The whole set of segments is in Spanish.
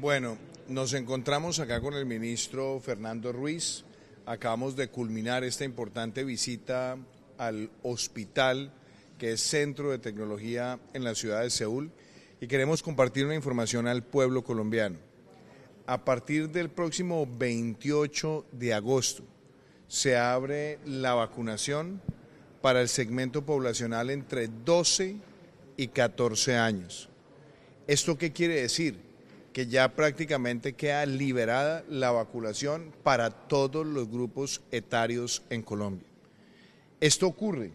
Bueno, nos encontramos acá con el ministro Fernando Ruiz. Acabamos de culminar esta importante visita al hospital, que es centro de tecnología en la ciudad de Seúl, y queremos compartir una información al pueblo colombiano. A partir del próximo 28 de agosto se abre la vacunación para el segmento poblacional entre 12 y 14 años. ¿Esto qué quiere decir? que ya prácticamente queda liberada la vacunación para todos los grupos etarios en Colombia. Esto ocurre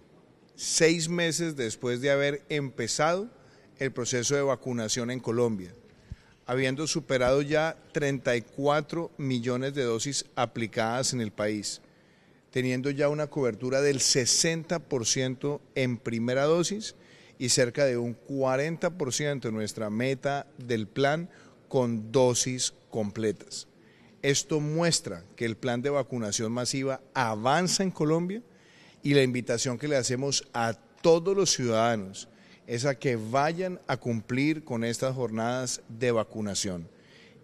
seis meses después de haber empezado el proceso de vacunación en Colombia, habiendo superado ya 34 millones de dosis aplicadas en el país, teniendo ya una cobertura del 60% en primera dosis y cerca de un 40% nuestra meta del plan con dosis completas. Esto muestra que el plan de vacunación masiva avanza en Colombia y la invitación que le hacemos a todos los ciudadanos es a que vayan a cumplir con estas jornadas de vacunación.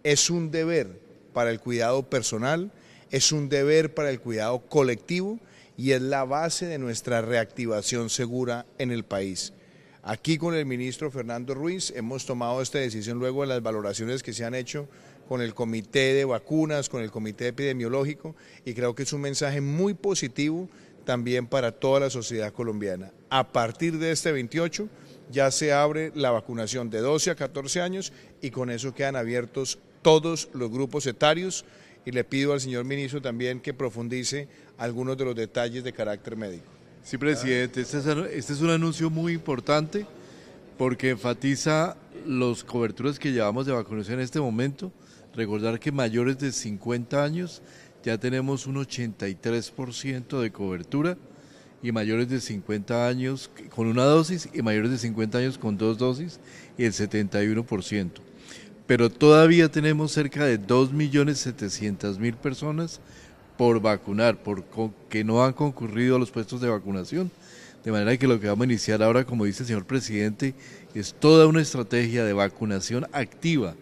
Es un deber para el cuidado personal, es un deber para el cuidado colectivo y es la base de nuestra reactivación segura en el país. Aquí con el ministro Fernando Ruiz hemos tomado esta decisión luego de las valoraciones que se han hecho con el comité de vacunas, con el comité epidemiológico y creo que es un mensaje muy positivo también para toda la sociedad colombiana. A partir de este 28 ya se abre la vacunación de 12 a 14 años y con eso quedan abiertos todos los grupos etarios y le pido al señor ministro también que profundice algunos de los detalles de carácter médico. Sí, presidente, este, este es, un anuncio muy importante porque enfatiza las coberturas que llevamos de vacunación en este momento. Recordar que mayores de 50 años ya tenemos un 83% de cobertura y mayores de 50 años con una dosis y mayores de 50 años con dos dosis y el 71%. Pero todavía tenemos cerca de 2.700.000 personas por vacunar, por que no han concurrido a los puestos de vacunación. De manera que lo que vamos a iniciar ahora, como dice el señor presidente, es toda una estrategia de vacunación activa,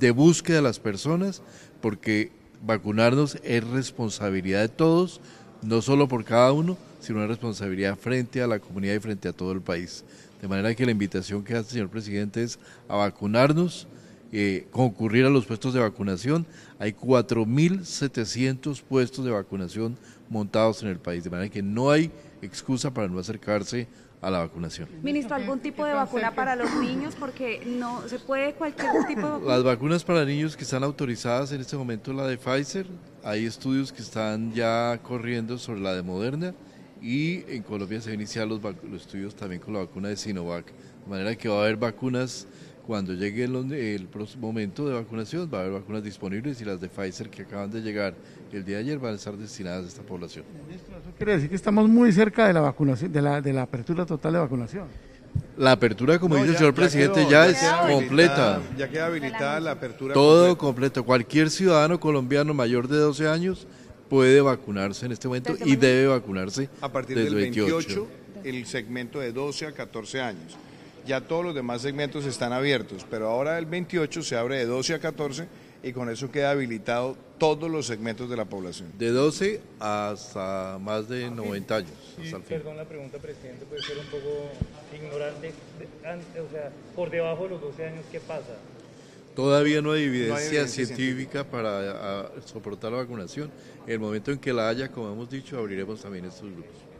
de búsqueda de las personas, porque vacunarnos es responsabilidad de todos, no solo por cada uno, sino una responsabilidad frente a la comunidad y frente a todo el país. De manera que la invitación que hace el señor presidente es a vacunarnos, eh, concurrir a los puestos de vacunación. Hay 4.700 puestos de vacunación montados en el país, de manera que no hay excusa para no acercarse a la vacunación. Ministro, ¿algún tipo de vacuna para los niños? Porque no se puede cualquier tipo de Las vacunas para niños que están autorizadas en este momento la de Pfizer, hay estudios que están ya corriendo sobre la de Moderna y en Colombia se han iniciado los estudios también con la vacuna de Sinovac, de manera que va a haber vacunas cuando llegue el, el, próximo momento de vacunación, va a haber vacunas disponibles y las de Pfizer que acaban de llegar el día de ayer van a estar destinadas a esta población. Ministro, eso quiere decir que estamos muy cerca de la vacunación, de la, de la apertura total de vacunación. La apertura, como dice el señor presidente, ya, es completa. Ya queda habilitada la apertura. Todo completo. Cualquier ciudadano colombiano mayor de 12 años puede vacunarse en este momento y debe vacunarse a partir del 28 el segmento de 12 a 14 años ya todos los demás segmentos están abiertos, pero ahora el 28 se abre de 12 a 14 y con eso queda habilitado todos los segmentos de la población. De 12 hasta más de 90 años. Perdón la pregunta, presidente, puede ser un poco ignorante. o sea, por debajo de los 12 años, ¿qué pasa? Todavía no hay evidencia, científica, para ah, soportar la vacunación. En el momento en que la haya, como hemos dicho, abriremos también estos grupos.